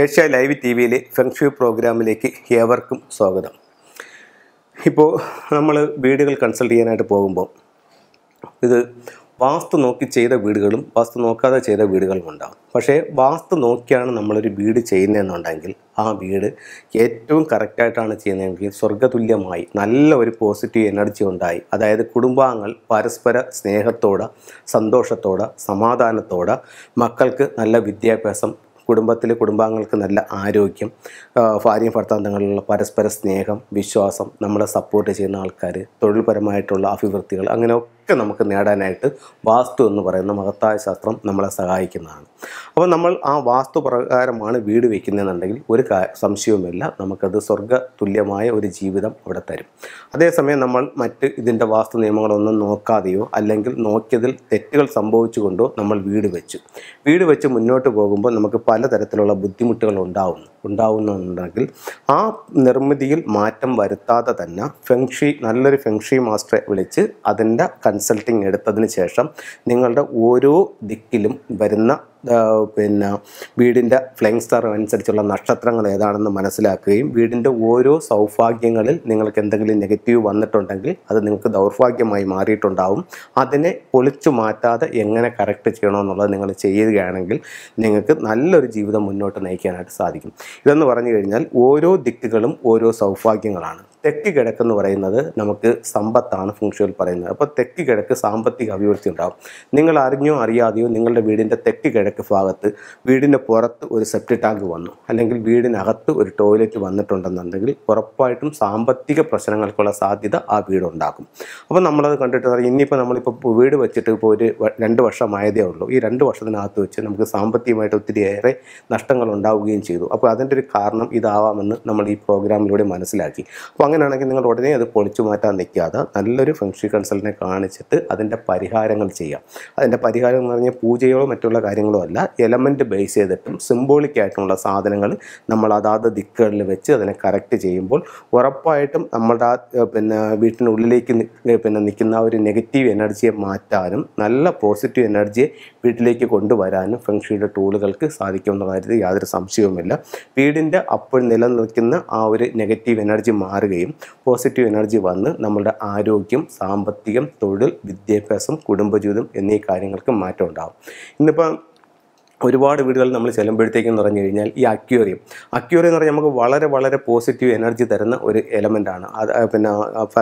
Asia live ടി വിയിലെ feng shui പ്രോഗ്രാമിലേക്ക് ഏവർക്കും സ്വാഗതം ഇപ്പോൾ നമ്മൾ വീടുകൾ കൺസൾട്ട് ചെയ്യാനായിട്ട് പോകുമ്പോൾ ഇത് വാസ്തു നോക്കി ചെയ്ത വീടുകളും വാസ്തു നോക്കാതെ ചെയ്ത വീടുകളും ഉണ്ടാകും പക്ഷേ വാസ്തു നോക്കിയാണ് നമ്മളൊരു വീട് ചെയ്യുന്നതെന്നുണ്ടെങ്കിൽ ആ വീട് ഏറ്റവും കറക്റ്റായിട്ടാണ് ചെയ്യുന്നതെങ്കിൽ സ്വർഗതുല്യമായി നല്ല ഒരു പോസിറ്റീവ് എനർജി ഉണ്ടായി അതായത് കുടുംബാംഗങ്ങൾ പരസ്പര സ്നേഹത്തോടെ സന്തോഷത്തോടെ സമാധാനത്തോടെ മക്കൾക്ക് നല്ല വിദ്യാഭ്യാസം കുടുംബത്തിലെ കുടുംബാംഗങ്ങൾക്ക് നല്ല ആരോഗ്യം ഭാര്യയും ഭർത്താവും തങ്ങളിലുള്ള പരസ്പര സ്നേഹം വിശ്വാസം നമ്മളെ സപ്പോർട്ട് ചെയ്യുന്ന ആൾക്കാർ തൊഴിൽപരമായിട്ടുള്ള അഭിവൃദ്ധികൾ അങ്ങനെ ഒക്കെ നമുക്ക് നേടാനായിട്ട് വാസ്തു എന്ന് പറയുന്ന മഹത്തായ ശാസ്ത്രം നമ്മളെ സഹായിക്കുന്നതാണ് അപ്പോൾ നമ്മൾ ആ വാസ്തു പ്രകാരമാണ് വീട് വയ്ക്കുന്നതെന്നുണ്ടെങ്കിൽ ഒരു സംശയവുമില്ല നമുക്കത് സ്വർഗ തുല്യമായ ഒരു ജീവിതം അവിടെ തരും അതേസമയം നമ്മൾ മറ്റ് ഇതിൻ്റെ വാസ്തു നിയമങ്ങളൊന്നും നോക്കാതെയോ അല്ലെങ്കിൽ നോക്കിയതിൽ തെറ്റുകൾ സംഭവിച്ചുകൊണ്ടോ നമ്മൾ വീട് വെച്ചു വീട് വെച്ച് മുന്നോട്ട് പോകുമ്പോൾ നമുക്ക് പലതരത്തിലുള്ള ബുദ്ധിമുട്ടുകൾ ഉണ്ടാവും ഉണ്ടാവുന്നുണ്ടെങ്കിൽ ആ നിർമ്മിതിയിൽ മാറ്റം വരുത്താതെ തന്നെ ഫെങ്ഷി നല്ലൊരു ഫെങ്ഷി മാസ്റ്ററെ വിളിച്ച് അതിൻ്റെ കൺ കൺസൾട്ടിങ് എടുത്തതിന് ശേഷം നിങ്ങളുടെ ഓരോ ദിക്കിലും വരുന്ന പിന്നെ വീടിൻ്റെ ഫ്ലൈങ് സ്റ്റാർ അനുസരിച്ചുള്ള നക്ഷത്രങ്ങൾ ഏതാണെന്ന് മനസ്സിലാക്കുകയും വീടിൻ്റെ ഓരോ സൗഭാഗ്യങ്ങളിൽ നിങ്ങൾക്ക് എന്തെങ്കിലും നെഗറ്റീവ് വന്നിട്ടുണ്ടെങ്കിൽ അത് നിങ്ങൾക്ക് ദൗർഭാഗ്യമായി മാറിയിട്ടുണ്ടാവും അതിനെ ഒളിച്ചു മാറ്റാതെ എങ്ങനെ കറക്റ്റ് ചെയ്യണമെന്നുള്ളത് നിങ്ങൾ ചെയ്യുകയാണെങ്കിൽ നിങ്ങൾക്ക് നല്ലൊരു ജീവിതം മുന്നോട്ട് നയിക്കാനായിട്ട് സാധിക്കും ഇതെന്ന് പറഞ്ഞു കഴിഞ്ഞാൽ ഓരോ ദിക്കുകളും ഓരോ സൗഭാഗ്യങ്ങളാണ് തെക്ക് കിഴക്ക് എന്ന് പറയുന്നത് നമുക്ക് സമ്പത്താണ് ഫുങ്ഷുവൽ പറയുന്നത് അപ്പോൾ തെക്ക് കിഴക്ക് സാമ്പത്തിക അഭിവൃദ്ധി ഉണ്ടാകും നിങ്ങൾ അറിഞ്ഞോ അറിയാതെയോ നിങ്ങളുടെ വീടിൻ്റെ തെക്ക് കിഴക്ക് കിഴക്ക് ഭാഗത്ത് വീടിൻ്റെ പുറത്ത് ഒരു സെപ്റ്റി ടാങ്ക് വന്നു അല്ലെങ്കിൽ വീടിനകത്ത് ഒരു ടോയ്ലറ്റ് വന്നിട്ടുണ്ടെന്നുണ്ടെങ്കിൽ ഉറപ്പായിട്ടും സാമ്പത്തിക പ്രശ്നങ്ങൾക്കുള്ള സാധ്യത ആ വീടുണ്ടാക്കും അപ്പോൾ നമ്മളത് കണ്ടിട്ട് പറയും ഇനിയിപ്പോൾ നമ്മളിപ്പോൾ വീട് വെച്ചിട്ട് ഇപ്പോൾ ഒരു രണ്ട് വർഷമായതേ ഉള്ളൂ ഈ രണ്ട് വർഷത്തിനകത്ത് വെച്ച് നമുക്ക് സാമ്പത്തികമായിട്ട് ഒത്തിരിയേറെ നഷ്ടങ്ങൾ ഉണ്ടാവുകയും ചെയ്തു അപ്പോൾ അതിൻ്റെ ഒരു കാരണം ഇതാവാമെന്ന് നമ്മൾ ഈ പ്രോഗ്രാമിലൂടെ മനസ്സിലാക്കി അപ്പോൾ അങ്ങനെയാണെങ്കിൽ നിങ്ങൾ ഉടനെ അത് പൊളിച്ചു മാറ്റാൻ നിൽക്കാതെ നല്ലൊരു ഫംഗ്ഷൻ കൺസൾട്ടിനെ കാണിച്ചിട്ട് അതിൻ്റെ പരിഹാരങ്ങൾ ചെയ്യാം അതിൻ്റെ പരിഹാരം എന്ന് പറഞ്ഞാൽ പൂജയോ മറ്റുള്ള കാര്യങ്ങളോ മാത്രമല്ല എലമെൻറ്റ് ബേസ് ചെയ്തിട്ടും സിംബോളിക് ആയിട്ടുള്ള സാധനങ്ങൾ നമ്മൾ അതാത് ദിക്കുകളിൽ വെച്ച് അതിനെ കറക്റ്റ് ചെയ്യുമ്പോൾ ഉറപ്പായിട്ടും നമ്മളുടെ പിന്നെ വീട്ടിനുള്ളിലേക്ക് പിന്നെ നിൽക്കുന്ന ഒരു നെഗറ്റീവ് എനർജിയെ മാറ്റാനും നല്ല പോസിറ്റീവ് എനർജിയെ വീട്ടിലേക്ക് കൊണ്ടുവരാനും ഫെങ്ഷിയുടെ ടൂളുകൾക്ക് സാധിക്കുമെന്ന കാര്യത്തിൽ യാതൊരു സംശയവുമില്ല വീടിൻ്റെ അപ്പോൾ നിലനിൽക്കുന്ന ആ ഒരു നെഗറ്റീവ് എനർജി മാറുകയും പോസിറ്റീവ് എനർജി വന്ന് നമ്മുടെ ആരോഗ്യം സാമ്പത്തികം തൊഴിൽ വിദ്യാഭ്യാസം കുടുംബജീവിതം എന്നീ കാര്യങ്ങൾക്ക് മാറ്റം ഉണ്ടാകും ഇന്നിപ്പം ഒരുപാട് വീടുകളിൽ നമ്മൾ ചെല്ലുമ്പോഴത്തേക്കും എന്ന് പറഞ്ഞു കഴിഞ്ഞാൽ ഈ അക്യൂറിയം അക്യൂറിയം എന്ന് പറഞ്ഞാൽ നമുക്ക് വളരെ വളരെ പോസിറ്റീവ് എനർജി തരുന്ന ഒരു എലമെൻ്റ് ആണ് അത് പിന്നെ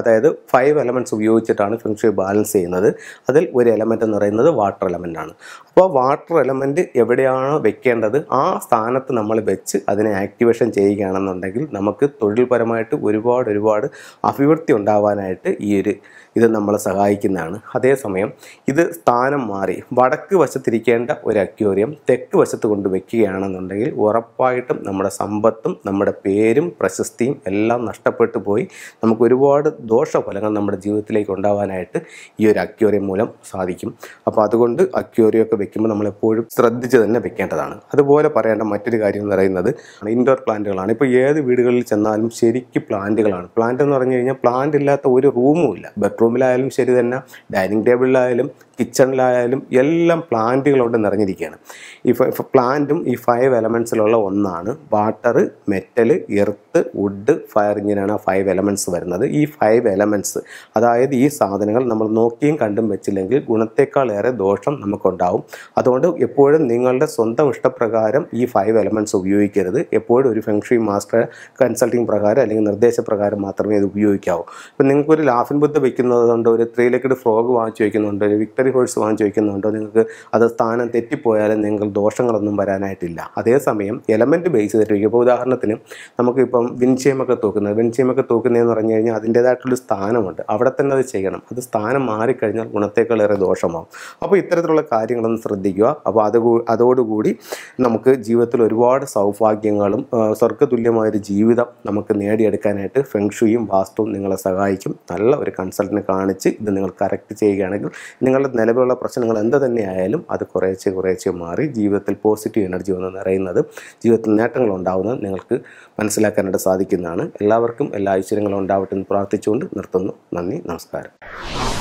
അതായത് ഫൈവ് എലമെൻറ്റ്സ് ഉപയോഗിച്ചിട്ടാണ് ഫെങ്ഷുവി ബാലൻസ് ചെയ്യുന്നത് അതിൽ ഒരു എലമെൻ്റ് എന്ന് പറയുന്നത് വാട്ടർ എലമെൻ്റ് ആണ് അപ്പോൾ വാട്ടർ എലമെൻറ്റ് എവിടെയാണോ വെക്കേണ്ടത് ആ സ്ഥാനത്ത് നമ്മൾ വെച്ച് അതിനെ ആക്ടിവേഷൻ ചെയ്യുകയാണെന്നുണ്ടെങ്കിൽ നമുക്ക് തൊഴിൽപരമായിട്ട് ഒരുപാട് ഒരുപാട് അഭിവൃദ്ധി ഉണ്ടാവാനായിട്ട് ഈ ഒരു ഇത് നമ്മളെ സഹായിക്കുന്നതാണ് അതേസമയം ഇത് സ്ഥാനം മാറി വടക്ക് വശത്തിരിക്കേണ്ട ഒരു അക്യൂറിയം തെക്ക് വശത്ത് കൊണ്ട് വെക്കുകയാണെന്നുണ്ടെങ്കിൽ ഉറപ്പായിട്ടും നമ്മുടെ സമ്പത്തും നമ്മുടെ പേരും പ്രശസ്തിയും എല്ലാം നഷ്ടപ്പെട്ടു പോയി നമുക്ക് ഒരുപാട് ദോഷഫലങ്ങൾ നമ്മുടെ ജീവിതത്തിലേക്ക് ഉണ്ടാവാനായിട്ട് ഈ ഒരു അക്യോറിയം മൂലം സാധിക്കും അപ്പോൾ അതുകൊണ്ട് ഒക്കെ വെക്കുമ്പോൾ നമ്മളെപ്പോഴും ശ്രദ്ധിച്ച് തന്നെ വെക്കേണ്ടതാണ് അതുപോലെ പറയേണ്ട മറ്റൊരു കാര്യം എന്ന് പറയുന്നത് ഇൻഡോർ പ്ലാന്റുകളാണ് ഇപ്പോൾ ഏത് വീടുകളിൽ ചെന്നാലും ശരിക്കും പ്ലാന്റുകളാണ് പ്ലാന്റ് എന്ന് പറഞ്ഞു കഴിഞ്ഞാൽ പ്ലാന്റ് ഇല്ലാത്ത ഒരു റൂമും ഇല്ല ബെഡ്റൂമിലായാലും ശരി തന്നെ ഡൈനിങ് ടേബിളിലായാലും കിച്ചണിലായാലും എല്ലാം പ്ലാന്റുകളോട് നിറഞ്ഞിരിക്കുകയാണ് ഈ പ്ലാന്റും ഈ ഫൈവ് എലമെൻസിലുള്ള ഒന്നാണ് water metal earth wood fire ഇങ്ങനെയാണ് ആ ഫൈവ് എലമെൻസ് വരുന്നത് ഈ ഫൈവ് എലമെൻസ് അതായത് ഈ സാധനങ്ങൾ നമ്മൾ നോക്കിയും കണ്ടും വെച്ചില്ലെങ്കിൽ ഗുണത്തേക്കാളേറെ ദോഷം നമുക്കുണ്ടാവും അതുകൊണ്ട് എപ്പോഴും നിങ്ങളുടെ സ്വന്തം ഇഷ്ടപ്രകാരം ഈ ഫൈവ് എലമെൻസ് ഉപയോഗിക്കരുത് എപ്പോഴും ഒരു ഫെങ്ഷി മാസ്റ്റർ കൺസൾട്ടിങ് പ്രകാരം അല്ലെങ്കിൽ നിർദ്ദേശപ്രകാരം മാത്രമേ ഇത് ഉപയോഗിക്കാവൂ ഇപ്പം നിങ്ങൾക്കൊരു ലാഫിൻ ബുദ്ധ വയ്ക്കുന്നതുകൊണ്ട് ഒരു ത്രീ ലക്കഡ് ഫ്രോഗ് വാങ്ങിച്ചു വയ്ക്കുന്നുണ്ടോ ഒരു വിക്ടറി ഹോഴ്സ് വാങ്ങിച്ചു വയ്ക്കുന്നുണ്ടോ നിങ്ങൾക്ക് അത് സ്ഥാനം തെറ്റിപ്പോയാലും നിങ്ങൾ ദോഷങ്ങളൊന്നും വരാനായിട്ടില്ല അതേസമയം എലമെൻറ്റ് ബേസ് ചെയ്തിട്ടിരിക്കും ഇപ്പോൾ ഉദാഹരണത്തിന് നമുക്കിപ്പം വിൻചയമൊക്കെ തൂക്കുന്നത് വിൻചയമൊക്കെ തൂക്കുന്നതെന്ന് പറഞ്ഞു കഴിഞ്ഞാൽ അതിൻ്റേതായിട്ടുള്ള സ്ഥാനമുണ്ട് അവിടെ തന്നെ അത് ചെയ്യണം അത് സ്ഥാനം മാറിക്കഴിഞ്ഞാൽ ഗുണത്തേക്കാളേറെ ദോഷമാകും അപ്പോൾ ഇത്തരത്തിലുള്ള കാര്യങ്ങളൊന്ന് ശ്രദ്ധിക്കുക അപ്പോൾ അത് അതോടുകൂടി നമുക്ക് ജീവിതത്തിൽ ഒരുപാട് സൗഭാഗ്യങ്ങളും സ്വർഗതുല്യമായൊരു ജീവിതം നമുക്ക് നേടിയെടുക്കാനായിട്ട് ഫെങ്ഷുയും വാസ്തുവും നിങ്ങളെ സഹായിക്കും നല്ല ഒരു കൺസൾട്ടിനെ കാണിച്ച് ഇത് നിങ്ങൾ കറക്റ്റ് ചെയ്യുകയാണെങ്കിൽ നിങ്ങളുടെ നിലവിലുള്ള പ്രശ്നങ്ങൾ എന്ത് തന്നെയായാലും അത് കുറേശ്ശെ കുറേശ്ശെ മാറി ജീവിതത്തിൽ പോസിറ്റീവ് എനർജി എന്ന് നിറയുന്നത് ജീവിതത്തിൽ നേട്ടങ്ങൾ ഉണ്ടാവുന്നത് നിങ്ങൾക്ക് മനസ്സിലാക്കാനായിട്ട് സാധിക്കുന്നതാണ് എല്ലാവർക്കും എല്ലാ ഐശ്വര്യങ്ങളും ഉണ്ടാവട്ടെ എന്ന് പ്രാർത്ഥിച്ചുകൊണ്ട് നിർത്തുന്നു നന്ദി നമസ്കാരം